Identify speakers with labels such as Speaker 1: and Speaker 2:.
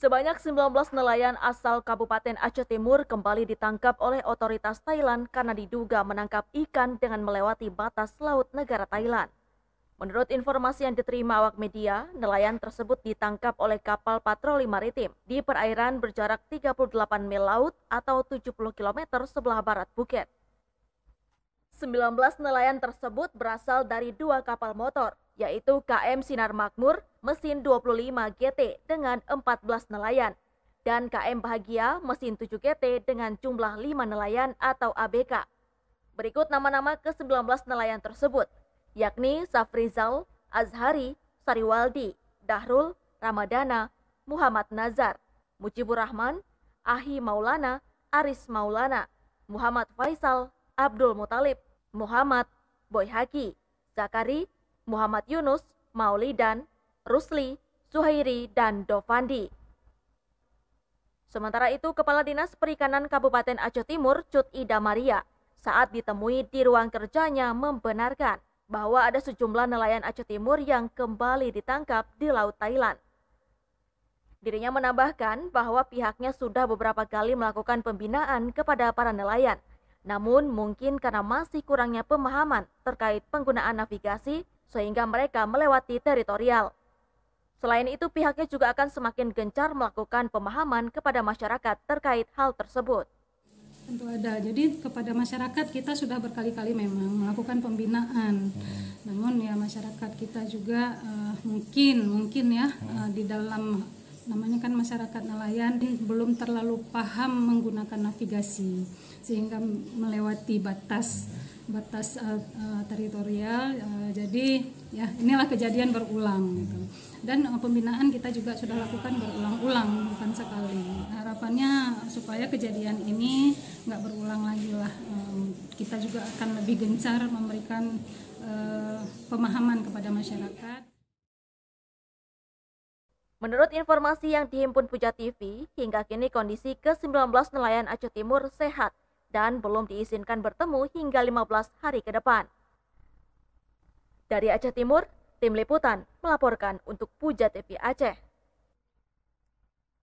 Speaker 1: Sebanyak 19 nelayan asal Kabupaten Aceh Timur kembali ditangkap oleh otoritas Thailand karena diduga menangkap ikan dengan melewati batas laut negara Thailand. Menurut informasi yang diterima awak media, nelayan tersebut ditangkap oleh kapal patroli maritim di perairan berjarak 38 mil laut atau 70 km sebelah barat Phuket. 19 nelayan tersebut berasal dari dua kapal motor, yaitu KM Sinar Makmur mesin 25 GT dengan 14 nelayan, dan KM Bahagia mesin 7 GT dengan jumlah 5 nelayan atau ABK. Berikut nama-nama ke-19 nelayan tersebut, yakni Safrizal, Azhari, Sariwaldi, Dahrul, Ramadana, Muhammad Nazar, Mujibur Rahman, Ahi Maulana, Aris Maulana, Muhammad Faisal, Abdul Mutalib, Muhammad, Boy Haki, Zakari, Muhammad Yunus, Maulidan, Rusli, Suhairi, dan Dovandi. Sementara itu, Kepala Dinas Perikanan Kabupaten Aceh Timur, Cut Ida Maria, saat ditemui di ruang kerjanya membenarkan bahwa ada sejumlah nelayan Aceh Timur yang kembali ditangkap di Laut Thailand. Dirinya menambahkan bahwa pihaknya sudah beberapa kali melakukan pembinaan kepada para nelayan, namun mungkin karena masih kurangnya pemahaman terkait penggunaan navigasi sehingga mereka melewati teritorial. Selain itu, pihaknya juga akan semakin gencar melakukan pemahaman kepada masyarakat terkait hal tersebut.
Speaker 2: Tentu ada. Jadi kepada masyarakat kita sudah berkali-kali memang melakukan pembinaan. Namun ya masyarakat kita juga uh, mungkin mungkin ya uh, di dalam namanya kan masyarakat nelayan belum terlalu paham menggunakan navigasi sehingga melewati batas batas uh, uh, teritorial. Uh, jadi ya inilah kejadian berulang gitu dan uh, pembinaan kita juga sudah lakukan berulang-ulang bukan sekali harapannya supaya kejadian ini nggak berulang lagi lah
Speaker 1: kita juga akan lebih gencar memberikan eh, pemahaman kepada masyarakat Menurut informasi yang dihimpun Puja TV, hingga kini kondisi ke-19 nelayan Aceh Timur sehat dan belum diizinkan bertemu hingga 15 hari ke depan. Dari Aceh Timur, Tim Liputan melaporkan untuk Puja TV Aceh.